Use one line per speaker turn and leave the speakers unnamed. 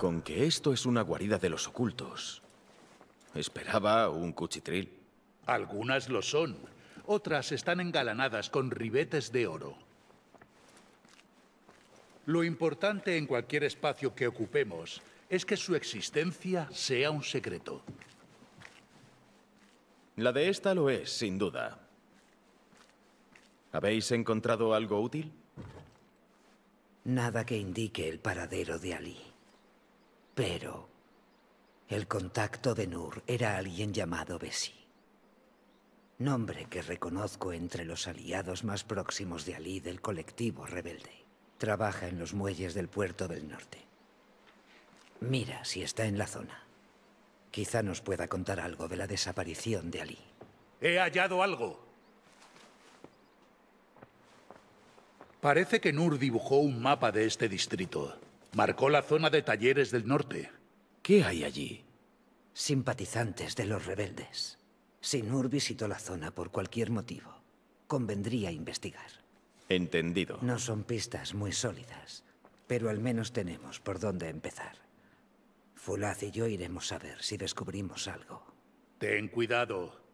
Con que esto es una guarida de los ocultos. Esperaba un cuchitril.
Algunas lo son. Otras están engalanadas con ribetes de oro. Lo importante en cualquier espacio que ocupemos es que su existencia sea un secreto. La de esta lo es, sin duda. ¿Habéis encontrado algo útil?
Nada que indique el paradero de Ali. Pero el contacto de Nur era alguien llamado Bessie. Nombre que reconozco entre los aliados más próximos de Ali del colectivo rebelde. Trabaja en los muelles del puerto del norte. Mira si está en la zona. Quizá nos pueda contar algo de la desaparición de Ali.
He hallado algo. Parece que Nur dibujó un mapa de este distrito. Marcó la zona de talleres del norte. ¿Qué hay allí?
Simpatizantes de los rebeldes. Nur visitó la zona por cualquier motivo. Convendría investigar. Entendido. No son pistas muy sólidas, pero al menos tenemos por dónde empezar. Fulaz y yo iremos a ver si descubrimos algo.
Ten cuidado.